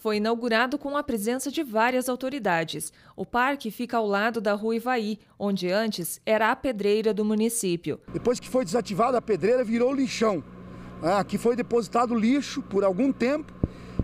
foi inaugurado com a presença de várias autoridades. O parque fica ao lado da Rua Ivaí, onde antes era a pedreira do município. Depois que foi desativada a pedreira, virou lixão. Né? Aqui foi depositado lixo por algum tempo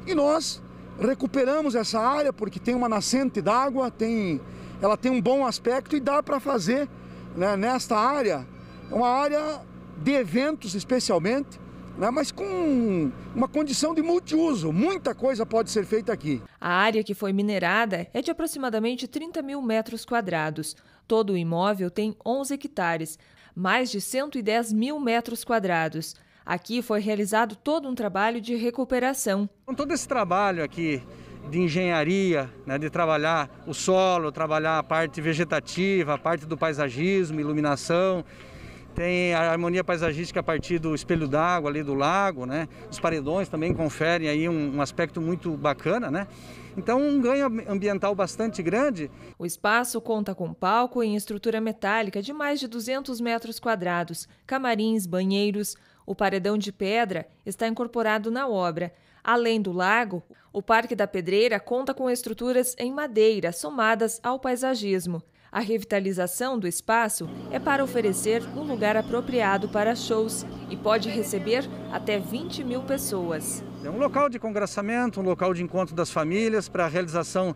e nós recuperamos essa área porque tem uma nascente d'água, tem, ela tem um bom aspecto e dá para fazer né, nesta área, é uma área de eventos especialmente, né, mas com uma condição de multiuso. Muita coisa pode ser feita aqui. A área que foi minerada é de aproximadamente 30 mil metros quadrados. Todo o imóvel tem 11 hectares, mais de 110 mil metros quadrados. Aqui foi realizado todo um trabalho de recuperação. Com todo esse trabalho aqui de engenharia, né, de trabalhar o solo, trabalhar a parte vegetativa, a parte do paisagismo, iluminação, tem a harmonia paisagística a partir do espelho d'água ali do lago, né? Os paredões também conferem aí um, um aspecto muito bacana, né? Então, um ganho ambiental bastante grande. O espaço conta com palco em estrutura metálica de mais de 200 metros quadrados, camarins, banheiros. O paredão de pedra está incorporado na obra. Além do lago, o Parque da Pedreira conta com estruturas em madeira somadas ao paisagismo. A revitalização do espaço é para oferecer um lugar apropriado para shows e pode receber até 20 mil pessoas. É um local de congressamento, um local de encontro das famílias para a realização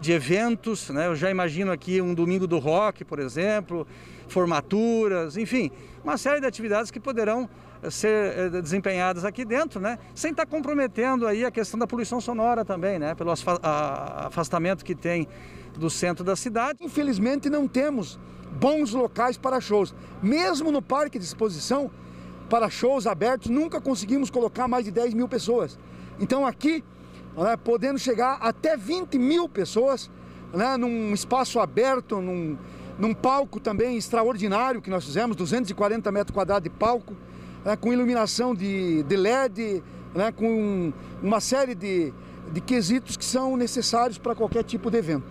de eventos. Né? Eu já imagino aqui um domingo do rock, por exemplo, formaturas, enfim, uma série de atividades que poderão eh, ser eh, desempenhadas aqui dentro, né? Sem estar tá comprometendo aí a questão da poluição sonora também, né? Pelo afastamento que tem do centro da cidade. Infelizmente não temos bons locais para shows. Mesmo no parque de exposição, para shows abertos, nunca conseguimos colocar mais de 10 mil pessoas. Então aqui, né, podendo chegar até 20 mil pessoas, né, num espaço aberto, num, num palco também extraordinário que nós fizemos, 240 metros quadrados de palco, né, com iluminação de, de LED, né, com uma série de, de quesitos que são necessários para qualquer tipo de evento.